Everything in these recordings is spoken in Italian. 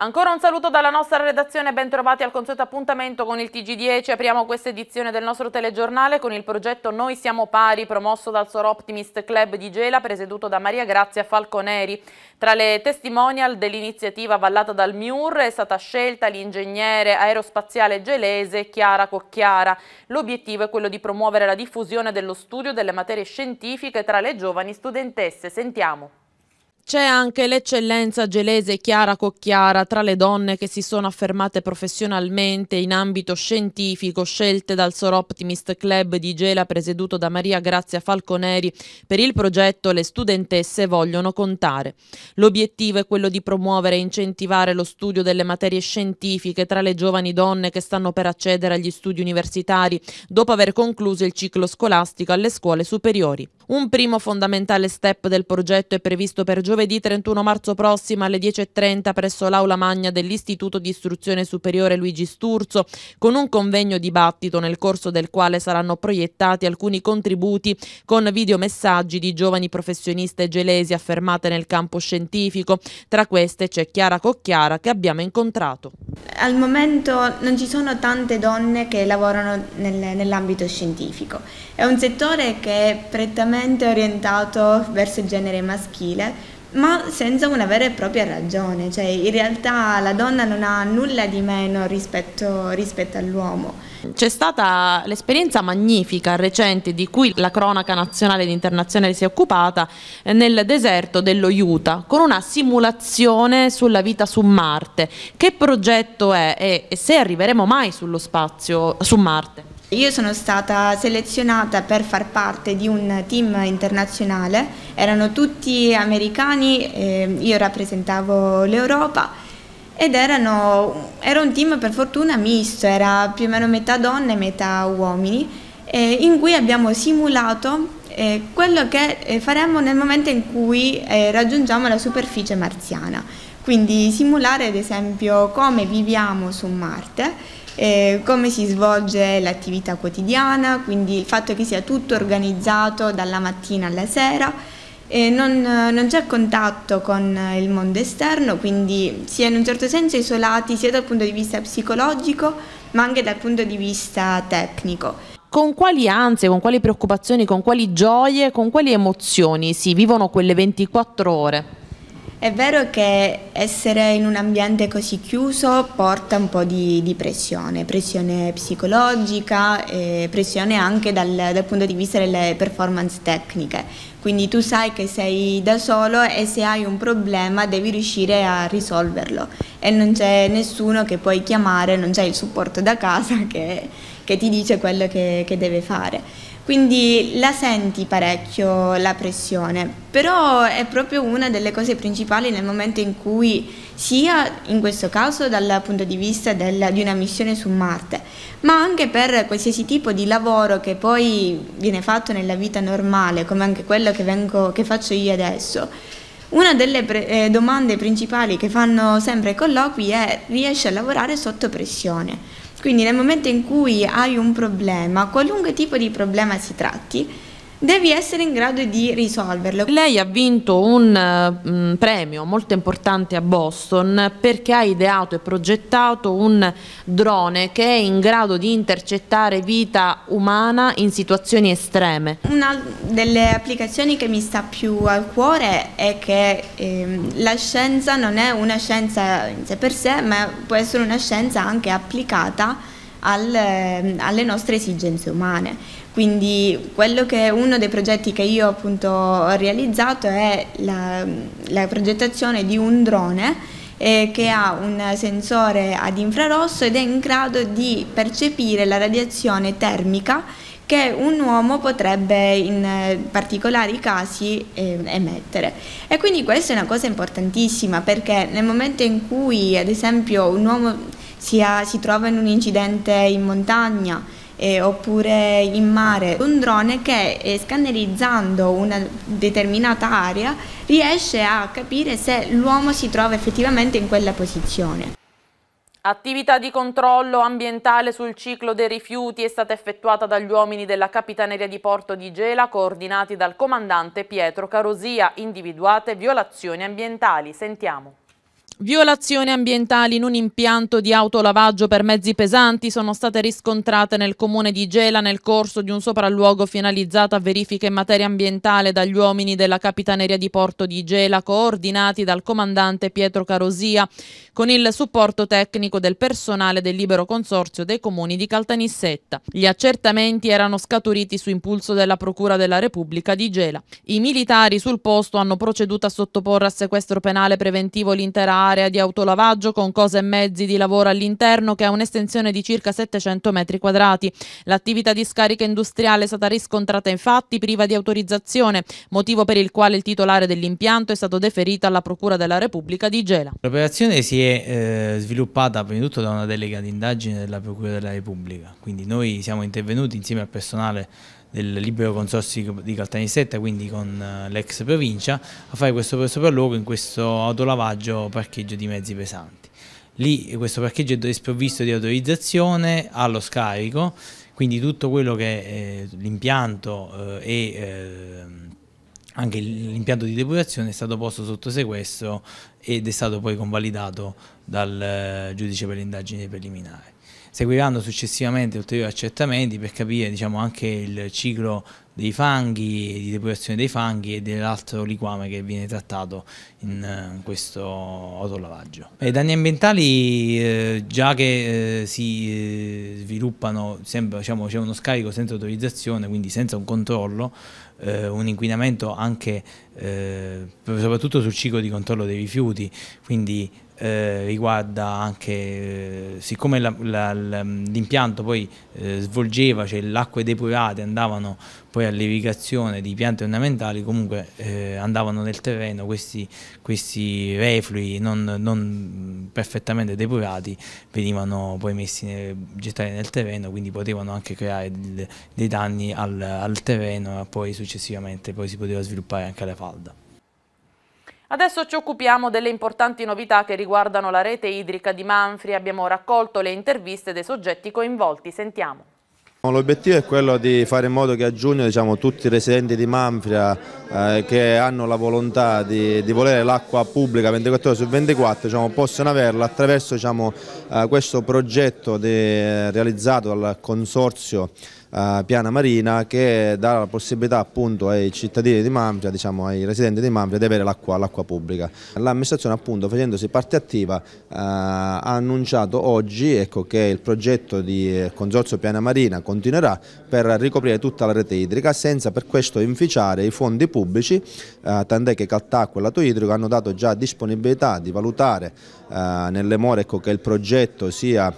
Ancora un saluto dalla nostra redazione, ben trovati al consueto appuntamento con il TG10. Apriamo questa edizione del nostro telegiornale con il progetto Noi siamo pari, promosso dal Sor Optimist Club di Gela, presieduto da Maria Grazia Falconeri. Tra le testimonial dell'iniziativa avallata dal MIUR è stata scelta l'ingegnere aerospaziale gelese Chiara Cocchiara. L'obiettivo è quello di promuovere la diffusione dello studio delle materie scientifiche tra le giovani studentesse. Sentiamo. C'è anche l'eccellenza gelese Chiara Cocchiara tra le donne che si sono affermate professionalmente in ambito scientifico, scelte dal Soroptimist Club di Gela presieduto da Maria Grazia Falconeri per il progetto Le studentesse vogliono contare. L'obiettivo è quello di promuovere e incentivare lo studio delle materie scientifiche tra le giovani donne che stanno per accedere agli studi universitari dopo aver concluso il ciclo scolastico alle scuole superiori. Un primo fondamentale step del progetto è previsto per giovedì 31 marzo prossimo alle 10.30 presso l'Aula Magna dell'Istituto di Istruzione Superiore Luigi Sturzo, con un convegno dibattito nel corso del quale saranno proiettati alcuni contributi con videomessaggi di giovani professioniste gelesi affermate nel campo scientifico. Tra queste c'è Chiara Cocchiara che abbiamo incontrato. Al momento non ci sono tante donne che lavorano nel, nell'ambito scientifico. È un settore che è prettamente prettamente orientato verso il genere maschile, ma senza una vera e propria ragione, cioè in realtà la donna non ha nulla di meno rispetto, rispetto all'uomo. C'è stata l'esperienza magnifica recente di cui la cronaca nazionale ed internazionale si è occupata eh, nel deserto dello Utah con una simulazione sulla vita su Marte. Che progetto è e se arriveremo mai sullo spazio su Marte? Io sono stata selezionata per far parte di un team internazionale, erano tutti americani, eh, io rappresentavo l'Europa ed erano, era un team per fortuna misto, era più o meno metà donne e metà uomini, eh, in cui abbiamo simulato eh, quello che eh, faremo nel momento in cui eh, raggiungiamo la superficie marziana, quindi simulare ad esempio come viviamo su Marte eh, come si svolge l'attività quotidiana, quindi il fatto che sia tutto organizzato dalla mattina alla sera, E eh, non, non c'è contatto con il mondo esterno, quindi si è in un certo senso isolati sia dal punto di vista psicologico ma anche dal punto di vista tecnico. Con quali ansie, con quali preoccupazioni, con quali gioie, con quali emozioni si vivono quelle 24 ore? È vero che essere in un ambiente così chiuso porta un po' di, di pressione, pressione psicologica, eh, pressione anche dal, dal, punto di vista delle performance tecniche. Quindi tu sai che sei da solo e se hai un problema devi riuscire a risolverlo e non c'è nessuno che puoi chiamare, non c'è il supporto da casa che che ti dice quello che, che deve fare. Quindi la senti parecchio la pressione, però è proprio una delle cose principali nel momento in cui, sia in questo caso dal punto di vista del, di una missione su Marte, ma anche per qualsiasi tipo di lavoro che poi viene fatto nella vita normale, come anche quello che, vengo, che faccio io adesso. Una delle pre- eh, domande principali che fanno sempre i colloqui è riesci a lavorare sotto pressione? Quindi nel momento in cui hai un problema, qualunque tipo di problema si tratti, devi essere in grado di risolverlo. Lei ha vinto eh, un premio molto importante a Boston perché ha ideato e progettato un drone che è in grado di intercettare vita umana in situazioni estreme. Una delle applicazioni che mi sta più al cuore è che ehm, la scienza non è una scienza in sé per sé, ma può essere una scienza anche applicata al, ehm, alle nostre esigenze umane quindi quello che è uno dei progetti che io appunto ho realizzato è la, la progettazione di un drone eh, che ha un sensore ad infrarosso ed è in grado di percepire la radiazione termica che un uomo potrebbe in eh, particolari casi eh, emettere. E quindi questa è una cosa importantissima perché nel momento in cui ad esempio un uomo si, ha, si trova in un incidente in montagna, eh, oppure in mare, un drone che eh, scannerizzando una determinata area riesce a capire se l'uomo si trova effettivamente in quella posizione. Attività di controllo ambientale sul ciclo dei rifiuti è stata effettuata dagli uomini della Capitaneria di Porto di Gela coordinati dal comandante Pietro Carosia, individuate violazioni ambientali. Sentiamo. Violazioni ambientali in un impianto di autolavaggio per mezzi pesanti sono state riscontrate nel comune di Gela nel corso di un sopralluogo finalizzato a verifiche in materia ambientale dagli uomini della Capitaneria di Porto di Gela coordinati dal comandante Pietro Carosia con il supporto tecnico del personale del libero consorzio dei comuni di Caltanissetta. Gli accertamenti erano scaturiti su impulso della Procura della Repubblica di Gela. I militari sul posto hanno proceduto a sottoporre a sequestro penale preventivo l'intera area di autolavaggio con cose e mezzi di lavoro all'interno che ha un'estensione di circa 700 metri quadrati. L'attività di scarica industriale è stata riscontrata infatti priva di autorizzazione, motivo per il quale il titolare dell'impianto è stato deferito alla Procura della Repubblica di Gela. L'operazione si è eh, sviluppata prima di tutto da una delega di indagine della Procura della Repubblica, quindi noi siamo intervenuti insieme al personale del libero consorzio di Caltanissetta, quindi con eh, l'ex provincia, a fare questo sopralluogo in questo autolavaggio parcheggio di mezzi pesanti. Lì questo parcheggio è sprovvisto di autorizzazione allo scarico, quindi tutto quello che eh, l'impianto eh, e ehm, anche l'impianto di depurazione è stato posto sotto sequestro ed è stato poi convalidato dal eh, giudice per le indagini preliminari. Seguiranno successivamente ulteriori accertamenti per capire diciamo, anche il ciclo dei fanghi, di depurazione dei fanghi e dell'altro liquame che viene trattato in eh, questo autolavaggio. I danni ambientali eh, già che eh, si eh, sviluppano, sempre, diciamo, c'è uno scarico senza autorizzazione, quindi senza un controllo, eh, un inquinamento anche soprattutto sul ciclo di controllo dei rifiuti, quindi eh, riguarda anche, eh, siccome mm, l'impianto poi eh, svolgeva, cioè le acque depurate andavano poi all'irrigazione di piante ornamentali, comunque eh, andavano nel terreno questi, questi reflui non, non, perfettamente depurati, venivano poi messi nel, gettati nel terreno, quindi potevano anche creare del, dei danni al, al terreno e poi successivamente poi si poteva sviluppare anche la falda. Adesso ci occupiamo delle importanti novità che riguardano la rete idrica di Manfri. Abbiamo raccolto le interviste dei soggetti coinvolti. Sentiamo. L'obiettivo è quello di fare in modo che a giugno diciamo, tutti i residenti di Manfria eh, che hanno la volontà di, di volere l'acqua pubblica 24 ore su 24 diciamo, possano averla attraverso diciamo, eh, questo progetto di, realizzato dal Consorzio Piana Marina che dà la possibilità appunto ai cittadini di Manfia, diciamo ai residenti di Manfia di avere l'acqua pubblica. L'amministrazione appunto facendosi parte attiva eh, ha annunciato oggi ecco, che il progetto di Consorzio Piana Marina continuerà per ricoprire tutta la rete idrica senza per questo inficiare i fondi pubblici, eh, tant'è che Caltacqua e Lato Idrico hanno dato già disponibilità di valutare eh, nelle more ecco, che il progetto sia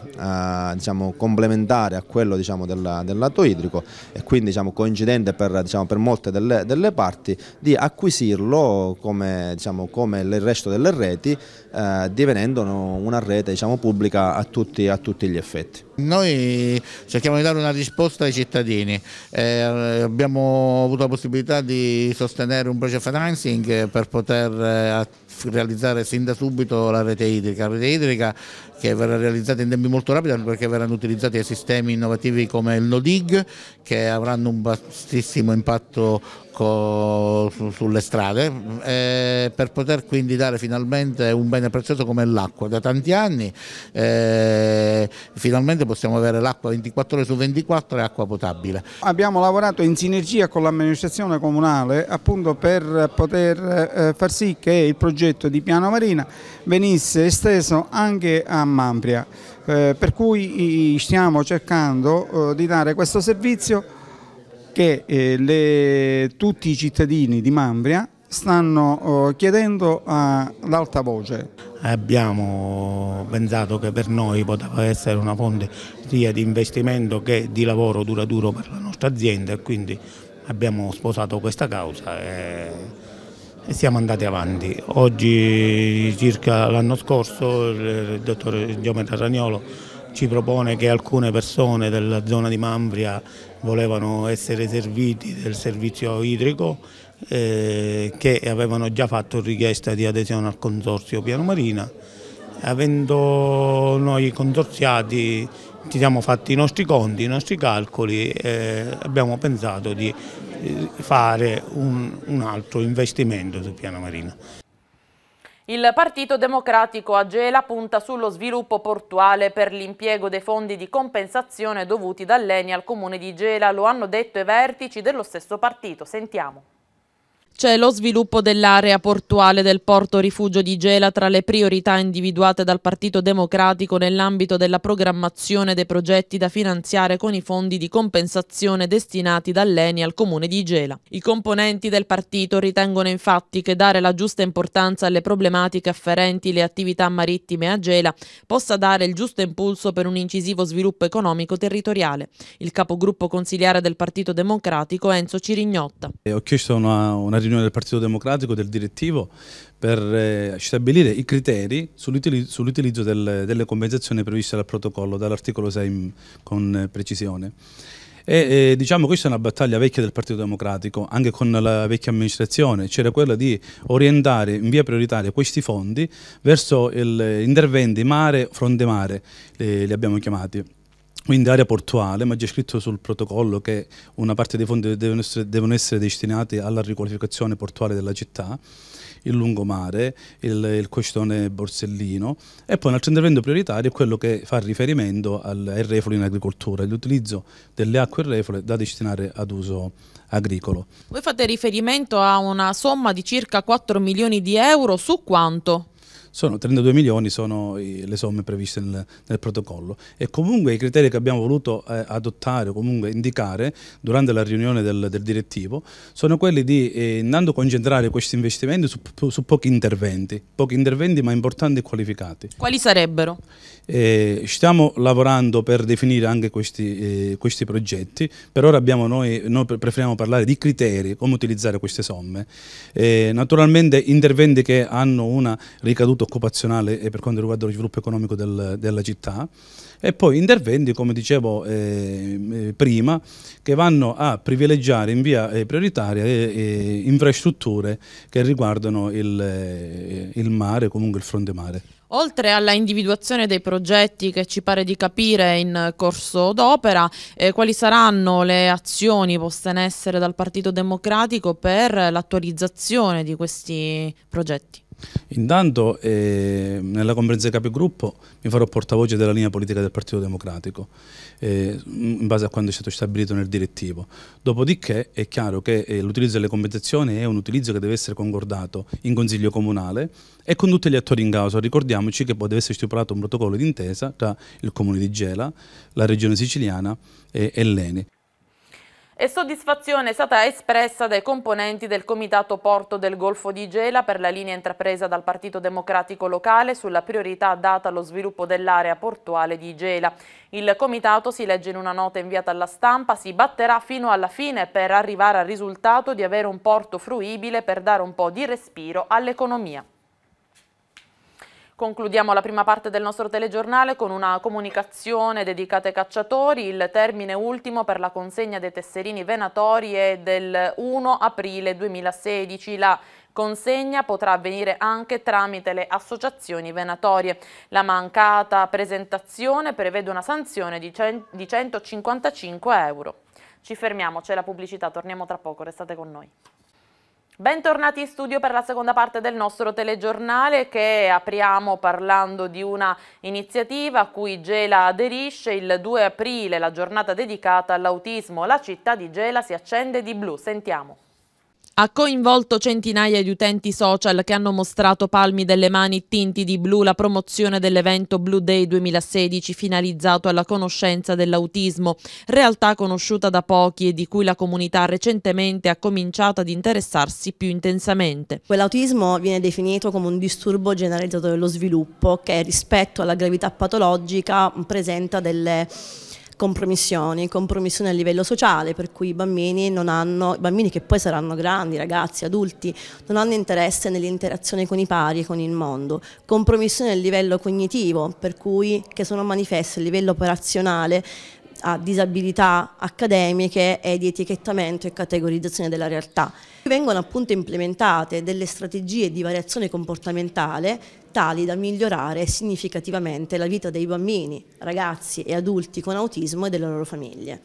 eh, diciamo, complementare a quello diciamo, del, del Lato trasporto idrico e quindi diciamo, coincidente per, diciamo, per molte delle, delle, parti di acquisirlo come, diciamo, come il resto delle reti eh, divenendo una rete diciamo, pubblica a tutti, a tutti gli effetti. Noi cerchiamo di dare una risposta ai cittadini, eh, abbiamo avuto la possibilità di sostenere un project financing per poter attivare eh, realizzare sin da subito la rete idrica, la rete idrica che verrà realizzata in tempi molto rapidi perché verranno utilizzati sistemi innovativi come il NoDig che avranno un bassissimo impatto ecco, su, sulle strade eh, per poter quindi dare finalmente un bene prezioso come l'acqua. Da tanti anni eh, finalmente possiamo avere l'acqua 24 ore su 24 e acqua potabile. Abbiamo lavorato in sinergia con l'amministrazione comunale appunto per poter eh, far sì che il progetto di Piano Marina venisse esteso anche a Mambria. eh, per cui stiamo cercando eh, di dare questo servizio che eh, le, tutti i cittadini di Mambria stanno eh, chiedendo all'alta voce. Abbiamo pensato che per noi poteva essere una fonte sia di investimento che di lavoro duraturo per la nostra azienda e quindi abbiamo sposato questa causa e, e siamo andati avanti. Oggi circa l'anno scorso il dottor Giometra Ragnolo ci propone che alcune persone della zona di Mambria volevano essere serviti del servizio idrico eh, che avevano già fatto richiesta di adesione al consorzio Piano Marina. Avendo noi consorziati ci siamo fatti i nostri conti, i nostri calcoli e eh, abbiamo pensato di eh, fare un, un altro investimento sul Piano Marina. Il Partito Democratico a Gela punta sullo sviluppo portuale per l'impiego dei fondi di compensazione dovuti dall'ENI al comune di Gela, lo hanno detto i vertici dello stesso partito. Sentiamo. C'è lo sviluppo dell'area portuale del porto rifugio di Gela tra le priorità individuate dal Partito Democratico nell'ambito della programmazione dei progetti da finanziare con i fondi di compensazione destinati dall'ENI al comune di Gela. I componenti del partito ritengono infatti che dare la giusta importanza alle problematiche afferenti le attività marittime a Gela possa dare il giusto impulso per un incisivo sviluppo economico territoriale. Il capogruppo consigliere del Partito Democratico Enzo Cirignotta. Ho chiesto una, una riunione del Partito Democratico, del direttivo, per eh, stabilire i criteri sull'utilizzo sull del, delle compensazioni previste dal protocollo, dall'articolo 6 con eh, precisione. E, eh, diciamo questa è una battaglia vecchia del Partito Democratico, anche con la vecchia amministrazione, c'era quella di orientare in via prioritaria questi fondi verso gli eh, interventi mare, fronte mare, eh, li abbiamo chiamati quindi area portuale, ma c'è scritto sul protocollo che una parte dei fondi devono essere, devono essere destinati alla riqualificazione portuale della città, il lungomare, il, il questione borsellino e poi un altro intervento prioritario è quello che fa riferimento al, ai reflui in agricoltura, l'utilizzo delle acque reflue da destinare ad uso agricolo. Voi fate riferimento a una somma di circa 4 milioni di euro, su quanto? sono 32 milioni sono le somme previste nel, nel, protocollo e comunque i criteri che abbiamo voluto eh, adottare o comunque indicare durante la riunione del, del direttivo sono quelli di eh, a concentrare questi investimenti su, su, pochi interventi, pochi interventi ma importanti e qualificati. Quali sarebbero? Eh, stiamo lavorando per definire anche questi, eh, questi progetti, per ora noi, noi, preferiamo parlare di criteri, come utilizzare queste somme. Eh, naturalmente interventi che hanno una ricaduta salute occupazionale e per quanto riguarda lo sviluppo economico del, della città e poi interventi, come dicevo eh, eh prima, che vanno a privilegiare in via eh, prioritaria eh, eh infrastrutture che riguardano il, eh, il mare, comunque il fronte mare. Oltre alla individuazione dei progetti che ci pare di capire in corso d'opera, eh, quali saranno le azioni poste in essere dal Partito Democratico per l'attualizzazione di questi progetti? Intanto eh, nella conferenza dei capigruppo mi farò portavoce della linea politica del Partito Democratico eh, in base a quanto è stato stabilito nel direttivo. Dopodiché è chiaro che eh, l'utilizzo delle compensazioni è un utilizzo che deve essere concordato in Consiglio Comunale e con tutti gli attori in causa. Ricordiamoci che può deve essere stipulato un protocollo d'intesa tra il Comune di Gela, la Regione Siciliana e, eh, e l'ENI e soddisfazione è stata espressa dai componenti del Comitato Porto del Golfo di Gela per la linea intrapresa dal Partito Democratico locale sulla priorità data allo sviluppo dell'area portuale di Gela. Il Comitato, si legge in una nota inviata alla stampa, si batterà fino alla fine per arrivare al risultato di avere un porto fruibile per dare un po' di respiro all'economia. Concludiamo la prima parte del nostro telegiornale con una comunicazione dedicata ai cacciatori, il termine ultimo per la consegna dei tesserini venatori è del 1 aprile 2016. La consegna potrà avvenire anche tramite le associazioni venatorie. La mancata presentazione prevede una sanzione di, di 155 euro. Ci fermiamo, c'è la pubblicità, torniamo tra poco, restate con noi. Bentornati in studio per la seconda parte del nostro telegiornale che apriamo parlando di una iniziativa a cui Gela aderisce il 2 aprile, la giornata dedicata all'autismo. La città di Gela si accende di blu. Sentiamo ha coinvolto centinaia di utenti social che hanno mostrato palmi delle mani tinti di blu la promozione dell'evento Blue Day 2016 finalizzato alla conoscenza dell'autismo, realtà conosciuta da pochi e di cui la comunità recentemente ha cominciato ad interessarsi più intensamente. Quell'autismo viene definito come un disturbo generalizzato dello sviluppo che rispetto alla gravità patologica presenta delle compromissioni, compromissioni a livello sociale, per cui i bambini, non hanno, bambini che poi saranno grandi, ragazzi, adulti, non hanno interesse nell'interazione con i pari e con il mondo, compromissioni a livello cognitivo, per cui che sono manifeste a livello operazionale a disabilità accademiche e di etichettamento e categorizzazione della realtà. Vengono appunto implementate delle strategie di variazione comportamentale tali da migliorare significativamente la vita dei bambini, ragazzi e adulti con autismo e delle loro famiglie.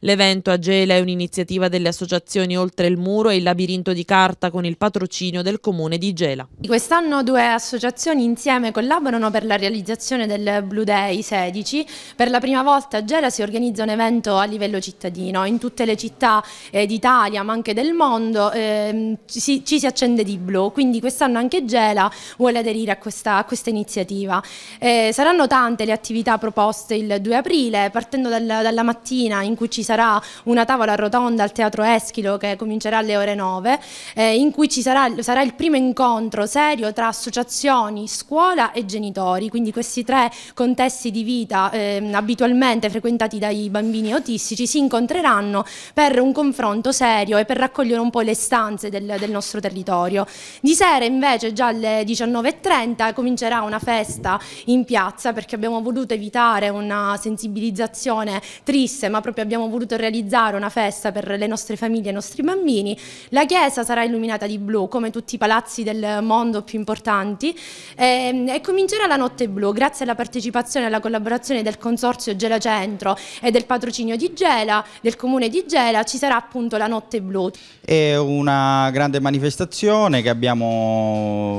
L'evento a Gela è un'iniziativa delle associazioni Oltre il Muro e il Labirinto di Carta con il patrocinio del comune di Gela. Quest'anno due associazioni insieme collaborano per la realizzazione del Blue Day 16. Per la prima volta a Gela si organizza un evento a livello cittadino. In tutte le città eh, d'Italia ma anche del mondo ehm, ci, si accende di blu, quindi quest'anno anche Gela vuole aderire a questo questa, a questa iniziativa. Eh, saranno tante le attività proposte il 2 aprile, partendo dal, dalla mattina in cui ci sarà una tavola rotonda al Teatro Eschilo che comincerà alle ore 9, eh, in cui ci sarà, sarà, il primo incontro serio tra associazioni, scuola e genitori, quindi questi tre contesti di vita eh, abitualmente frequentati dai bambini autistici si incontreranno per un confronto serio e per raccogliere un po' le stanze del, del nostro territorio. Di sera invece già alle 19.30 presenta comincerà una festa in piazza perché abbiamo voluto evitare una sensibilizzazione triste ma proprio abbiamo voluto realizzare una festa per le nostre famiglie e i nostri bambini. La chiesa sarà illuminata di blu come tutti i palazzi del mondo più importanti e, ehm, e comincerà la notte blu grazie alla partecipazione e alla collaborazione del Consorzio Gela Centro e del patrocinio di Gela, del Comune di Gela, ci sarà appunto la notte blu. È una grande manifestazione che abbiamo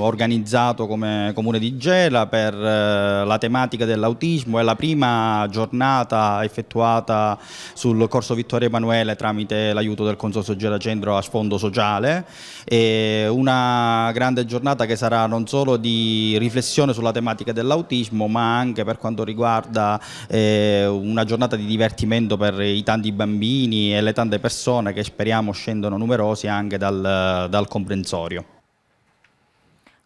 organizzato come eh, comune, di Gela per eh, la tematica dell'autismo. È la prima giornata effettuata sul corso Vittorio Emanuele tramite l'aiuto del Consorzio Gela Centro a sfondo sociale. E una grande giornata che sarà non solo di riflessione sulla tematica dell'autismo ma anche per quanto riguarda eh, una giornata di divertimento per i tanti bambini e le tante persone che speriamo scendano numerosi anche dal, dal comprensorio.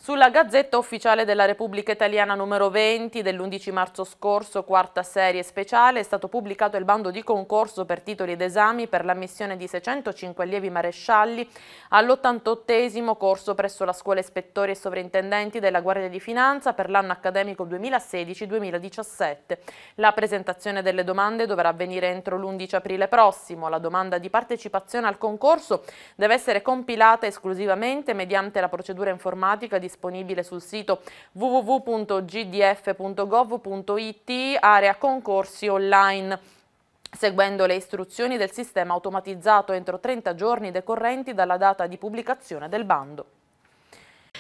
Sulla Gazzetta Ufficiale della Repubblica Italiana numero 20 dell'11 marzo scorso, quarta serie speciale, è stato pubblicato il bando di concorso per titoli ed esami per l'ammissione di 605 allievi marescialli all'88 corso presso la Scuola Ispettori e Sovrintendenti della Guardia di Finanza per l'anno accademico 2016-2017. La presentazione delle domande dovrà avvenire entro l'11 aprile prossimo. La domanda di partecipazione al concorso deve essere compilata esclusivamente mediante la procedura informatica di disponibile sul sito www.gdf.gov.it, area concorsi online seguendo le istruzioni del sistema automatizzato entro 30 giorni decorrenti dalla data di pubblicazione del bando.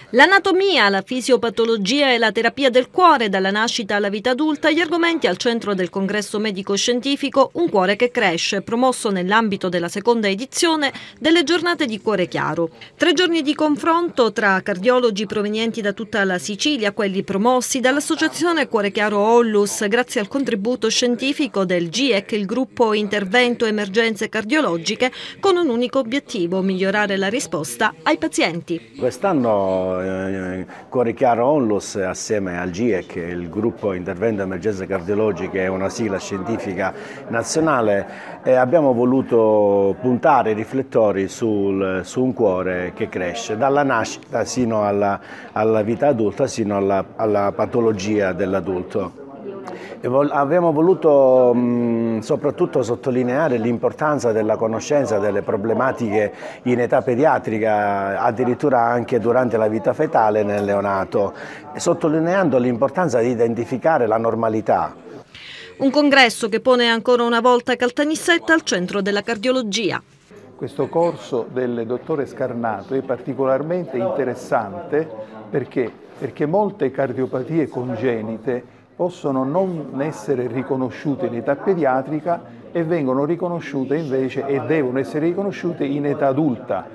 L'anatomia, la fisiopatologia e la terapia del cuore dalla nascita alla vita adulta, gli argomenti al centro del congresso medico-scientifico Un cuore che cresce, promosso nell'ambito della seconda edizione delle giornate di Cuore Chiaro. Tre giorni di confronto tra cardiologi provenienti da tutta la Sicilia, quelli promossi dall'associazione Cuore Chiaro Ollus, grazie al contributo scientifico del GIEC, il gruppo Intervento Emergenze Cardiologiche, con un unico obiettivo, migliorare la risposta ai pazienti. Quest'anno eh, Corichiaro Onlus assieme al GIEC, il gruppo intervento emergenze cardiologiche è una sigla scientifica nazionale e abbiamo voluto puntare i riflettori sul, su un cuore che cresce dalla nascita sino alla, alla vita adulta, sino alla, alla patologia dell'adulto. Abbiamo voluto mh, mm, soprattutto sottolineare l'importanza della conoscenza delle problematiche in età pediatrica, addirittura anche durante la vita fetale nel neonato, sottolineando l'importanza di identificare la normalità. Un congresso che pone ancora una volta Caltanissetta al centro della cardiologia. Questo corso del dottore Scarnato è particolarmente interessante perché, perché molte cardiopatie congenite possono non essere riconosciute in età pediatrica e vengono riconosciute invece e devono essere riconosciute in età adulta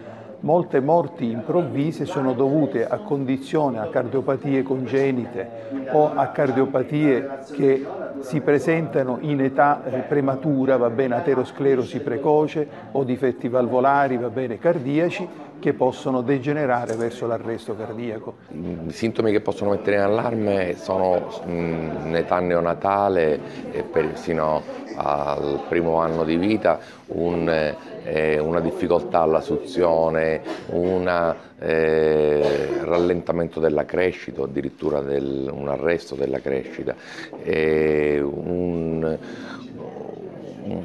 Molte morti improvvise sono dovute a condizioni, a cardiopatie congenite o a cardiopatie che si presentano in età prematura, va bene, aterosclerosi precoce o difetti valvolari, va bene, cardiaci, che possono degenerare verso l'arresto cardiaco. I sintomi che possono mettere in allarme sono mm, in età neonatale, e persino al primo anno di vita, un eh, eh, una difficoltà alla suzione, un eh, rallentamento della crescita, addirittura del, un arresto della crescita, eh, un,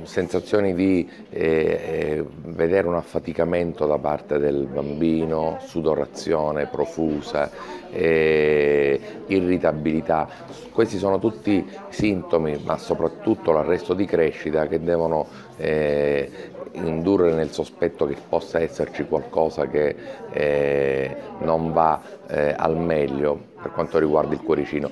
sensazioni di eh, eh, vedere un affaticamento da parte del bambino, sudorazione profusa, eh, irritabilità. Questi sono tutti sintomi, ma soprattutto l'arresto di crescita che devono eh, indurre nel sospetto che possa esserci qualcosa che eh, non va eh, al meglio per quanto riguarda il cuoricino.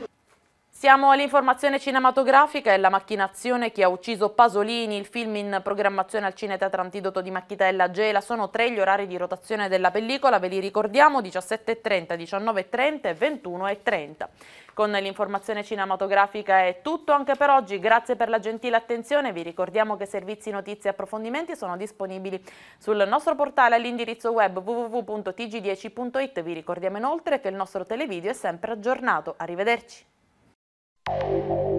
Siamo all'informazione cinematografica e la macchinazione che ha ucciso Pasolini, il film in programmazione al Cineteatro Antidoto di Macchitella Gela. Sono tre gli orari di rotazione della pellicola, ve li ricordiamo 17.30, 19.30 e 21.30. Con l'informazione cinematografica è tutto anche per oggi, grazie per la gentile attenzione, vi ricordiamo che servizi, notizie e approfondimenti sono disponibili sul nostro portale all'indirizzo web www.tg10.it, vi ricordiamo inoltre che il nostro televideo è sempre aggiornato. Arrivederci. Música